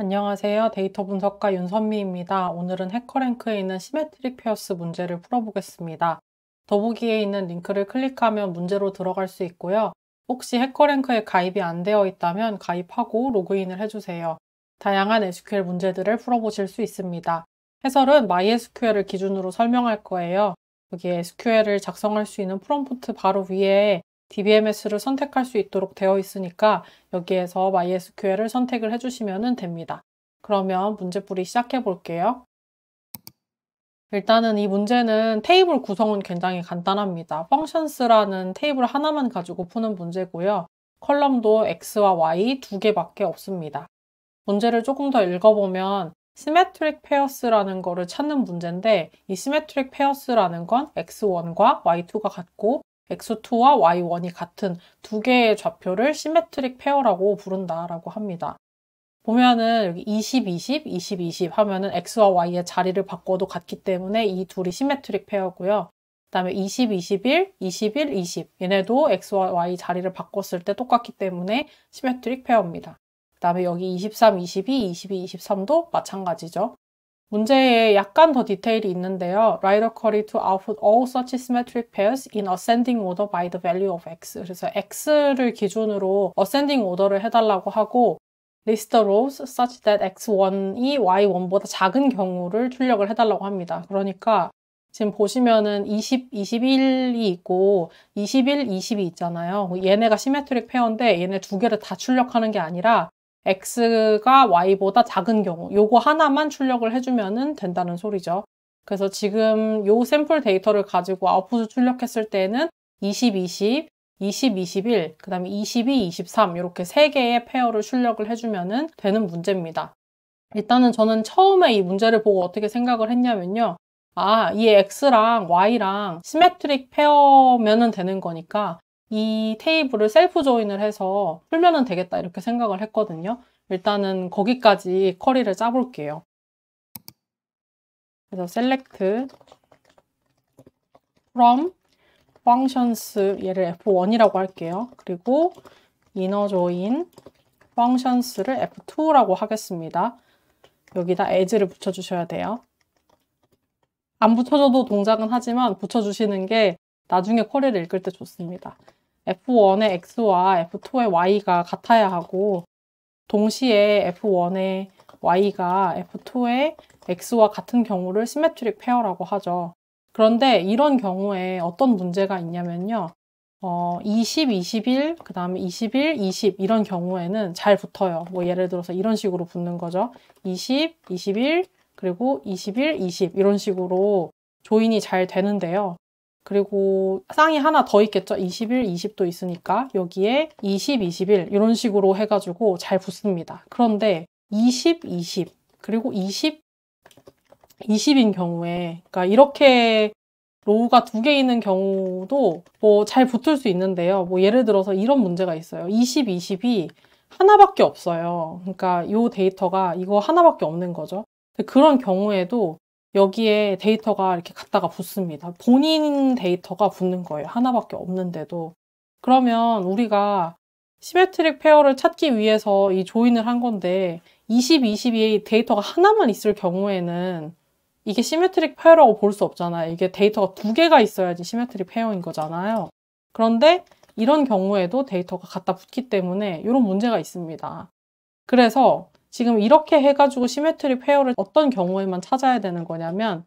안녕하세요. 데이터 분석가 윤선미입니다. 오늘은 해커랭크에 있는 시메트릭 페어스 문제를 풀어보겠습니다. 더보기에 있는 링크를 클릭하면 문제로 들어갈 수 있고요. 혹시 해커랭크에 가입이 안 되어 있다면 가입하고 로그인을 해주세요. 다양한 SQL 문제들을 풀어보실 수 있습니다. 해설은 MySQL을 기준으로 설명할 거예요. 여기에 SQL을 작성할 수 있는 프롬프트 바로 위에 DBMS를 선택할 수 있도록 되어 있으니까 여기에서 MySQL을 선택을 해주시면 됩니다. 그러면 문제풀이 시작해 볼게요. 일단은 이 문제는 테이블 구성은 굉장히 간단합니다. functions라는 테이블 하나만 가지고 푸는 문제고요. 컬럼도 x와 y 두 개밖에 없습니다. 문제를 조금 더 읽어보면 symmetric pairs라는 거를 찾는 문제인데 이 symmetric pairs라는 건 x1과 y2가 같고 X2와 Y1이 같은 두 개의 좌표를 시메트릭 페어라고 부른다라고 합니다. 보면은 여기 20, 20, 20, 20 하면은 X와 Y의 자리를 바꿔도 같기 때문에 이 둘이 시메트릭 페어고요. 그 다음에 20, 21, 21, 20 얘네도 X와 Y 자리를 바꿨을 때 똑같기 때문에 시메트릭 페어입니다. 그 다음에 여기 23, 22, 22, 23도 마찬가지죠. 문제에 약간 더 디테일이 있는데요. Write a query to output all such symmetric pairs in ascending order by the value of x. 그래서 x를 기준으로 ascending order를 해달라고 하고 list the rows such that x1이 y1보다 작은 경우를 출력을 해달라고 합니다. 그러니까 지금 보시면은 20, 21이 있고 21, 20이 있잖아요. 얘네가 시메트릭 페어인데 얘네 두 개를 다 출력하는 게 아니라 x가 y보다 작은 경우 요거 하나만 출력을 해주면 된다는 소리죠. 그래서 지금 요 샘플 데이터를 가지고 아웃풋을 출력했을 때는 20, 20, 20, 21, 그 다음에 22, 23 이렇게 세개의 페어를 출력을 해주면 되는 문제입니다. 일단은 저는 처음에 이 문제를 보고 어떻게 생각을 했냐면요. 아, 이 X랑 Y랑 시메트릭 페어면 되는 거니까 이 테이블을 셀프 조인을 해서 풀면은 되겠다 이렇게 생각을 했거든요. 일단은 거기까지 커리를 짜볼게요. 그래서 select from functions 얘를 f1이라고 할게요. 그리고 inner join functions를 f2라고 하겠습니다. 여기다 as를 붙여주셔야 돼요. 안 붙여줘도 동작은 하지만 붙여주시는 게 나중에 쿼리를 읽을 때 좋습니다. f1의 x와 f2의 y가 같아야 하고 동시에 f1의 y가 f2의 x와 같은 경우를 시메트릭 페어라고 하죠. 그런데 이런 경우에 어떤 문제가 있냐면요. 어, 20, 21, 그 다음에 21, 20 이런 경우에는 잘 붙어요. 뭐 예를 들어서 이런 식으로 붙는 거죠. 20, 21, 그리고 21, 20 이런 식으로 조인이 잘 되는데요. 그리고 쌍이 하나 더 있겠죠? 2 0일 20도 있으니까 여기에 20, 21 이런 식으로 해가지고 잘 붙습니다. 그런데 20, 20 그리고 20, 20인 경우에 그러니까 이렇게 로우가 두 개 있는 경우도 뭐 잘 붙을 수 있는데요. 뭐 예를 들어서 이런 문제가 있어요. 20, 20이 하나밖에 없어요. 그러니까 이 데이터가 이거 하나밖에 없는 거죠. 그런 경우에도 여기에 데이터가 이렇게 갔다가 붙습니다. 본인 데이터가 붙는 거예요. 하나밖에 없는데도. 그러면 우리가 시메트릭 페어를 찾기 위해서 이 조인을 한 건데 20, 22의 데이터가 하나만 있을 경우에는 이게 시메트릭 페어라고 볼 수 없잖아요. 이게 데이터가 두 개가 있어야지 시메트릭 페어인 거잖아요. 그런데 이런 경우에도 데이터가 갖다 붙기 때문에 이런 문제가 있습니다. 그래서 지금 이렇게 해가지고 시메트리 페어를 어떤 경우에만 찾아야 되는 거냐면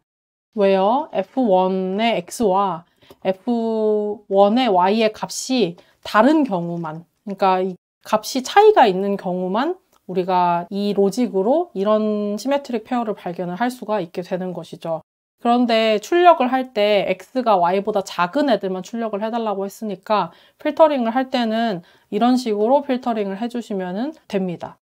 왜요? f1의 x와 f1의 y의 값이 다른 경우만 그러니까 이 값이 차이가 있는 경우만 우리가 이 로직으로 이런 시메트릭 페어를 발견을 할 수가 있게 되는 것이죠. 그런데 출력을 할 때 x가 y보다 작은 애들만 출력을 해달라고 했으니까 필터링을 할 때는 이런 식으로 필터링을 해주시면 됩니다.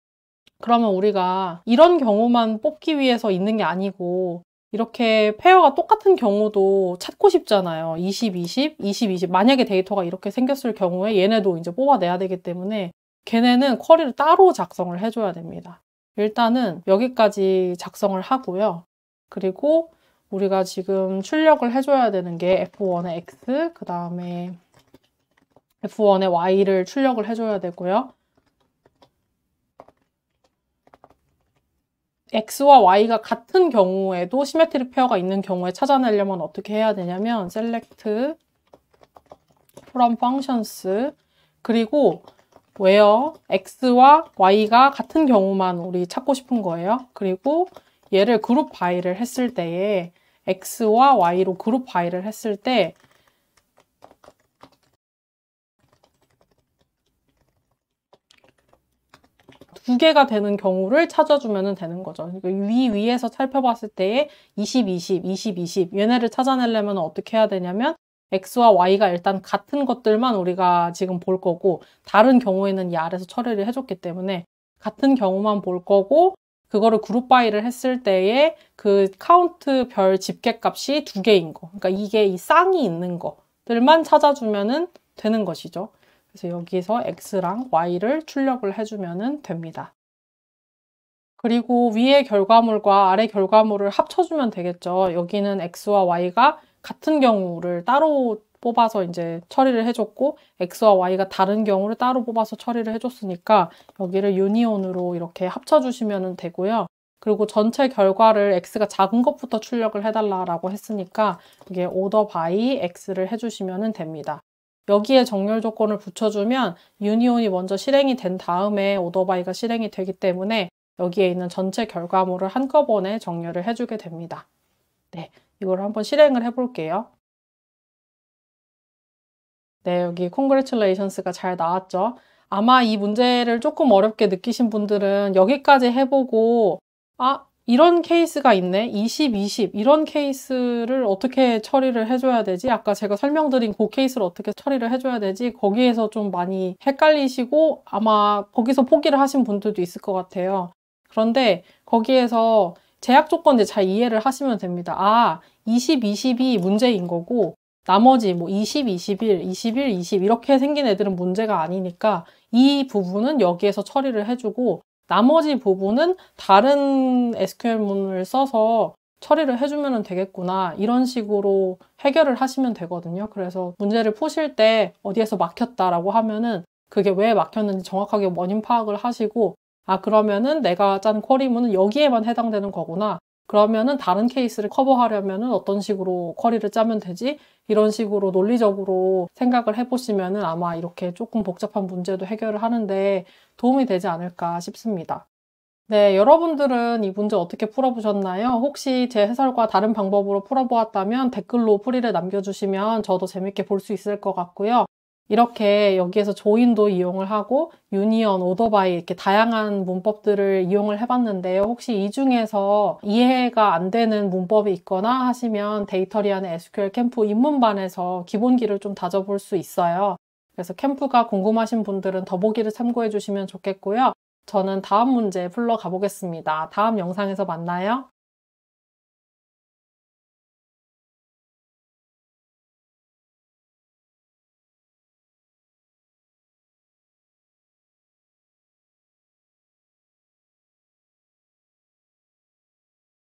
그러면 우리가 이런 경우만 뽑기 위해서 있는 게 아니고 이렇게 페어가 똑같은 경우도 찾고 싶잖아요. 20, 20, 20, 20. 만약에 데이터가 이렇게 생겼을 경우에 얘네도 이제 뽑아내야 되기 때문에 걔네는 쿼리를 따로 작성을 해줘야 됩니다. 일단은 여기까지 작성을 하고요. 그리고 우리가 지금 출력을 해줘야 되는 게 F1의 X, 그 다음에 F1의 Y를 출력을 해줘야 되고요. X와 Y가 같은 경우에도 시메트리 페어가 있는 경우에 찾아내려면 어떻게 해야 되냐면 select from functions 그리고 where X와 Y가 같은 경우만 우리 찾고 싶은 거예요. 그리고 얘를 그룹 바이를 했을 때에 X와 Y로 그룹 바이를 했을 때두 개가 되는 경우를 찾아주면 되는 거죠. 그러니까 위 위에서 살펴봤을 때에 20, 20, 20, 20 얘네를 찾아내려면 어떻게 해야 되냐면 X와 Y가 일단 같은 것들만 우리가 지금 볼 거고 다른 경우에는 이 아래서 처리를 해줬기 때문에 같은 경우만 볼 거고 그거를 그룹 바이를 했을 때에 그 카운트 별 집계값이 두 개인 거. 그러니까 이게 이 쌍이 있는 것들만 찾아주면 되는 것이죠. 그래서 여기서 x랑 y를 출력을 해주면 됩니다. 그리고 위의 결과물과 아래 결과물을 합쳐주면 되겠죠. 여기는 x와 y가 같은 경우를 따로 뽑아서 이제 처리를 해줬고 x와 y가 다른 경우를 따로 뽑아서 처리를 해줬으니까 여기를 유니온으로 이렇게 합쳐주시면 되고요. 그리고 전체 결과를 x가 작은 것부터 출력을 해달라고 했으니까 이게 order by x를 해주시면 됩니다. 여기에 정렬 조건을 붙여주면 유니온이 먼저 실행이 된 다음에 오더바이가 실행이 되기 때문에 여기에 있는 전체 결과물을 한꺼번에 정렬을 해주게 됩니다. 네, 이걸 한번 실행을 해볼게요. 네, 여기 congratulations가 잘 나왔죠. 아마 이 문제를 조금 어렵게 느끼신 분들은 여기까지 해보고 아, 이런 케이스가 있네, 20, 20 이런 케이스를 어떻게 처리를 해줘야 되지? 아까 제가 설명드린 그 케이스를 어떻게 처리를 해줘야 되지? 거기에서 좀 많이 헷갈리시고 아마 거기서 포기를 하신 분들도 있을 것 같아요. 그런데 거기에서 제약 조건 이제 잘 이해를 하시면 됩니다. 아, 20, 20이 문제인 거고 나머지 뭐 20, 21, 21, 20 이렇게 생긴 애들은 문제가 아니니까 이 부분은 여기에서 처리를 해주고 나머지 부분은 다른 SQL문을 써서 처리를 해주면 되겠구나 이런 식으로 해결을 하시면 되거든요. 그래서 문제를 푸실 때 어디에서 막혔다라고 하면은 그게 왜 막혔는지 정확하게 원인 파악을 하시고 아 그러면은 내가 짠 쿼리문은 여기에만 해당되는 거구나 그러면은 다른 케이스를 커버하려면은 어떤 식으로 쿼리를 짜면 되지? 이런 식으로 논리적으로 생각을 해보시면은 아마 이렇게 조금 복잡한 문제도 해결을 하는데 도움이 되지 않을까 싶습니다. 네, 여러분들은 이 문제 어떻게 풀어보셨나요? 혹시 제 해설과 다른 방법으로 풀어보았다면 댓글로 풀이를 남겨주시면 저도 재밌게 볼 수 있을 것 같고요. 이렇게 여기에서 조인도 이용을 하고 유니언, 오더바이 이렇게 다양한 문법들을 이용을 해봤는데요. 혹시 이 중에서 이해가 안 되는 문법이 있거나 하시면 데이터리안의 SQL 캠프 입문반에서 기본기를 좀 다져볼 수 있어요. 그래서 캠프가 궁금하신 분들은 더보기를 참고해 주시면 좋겠고요. 저는 다음 문제 풀러 가보겠습니다. 다음 영상에서 만나요.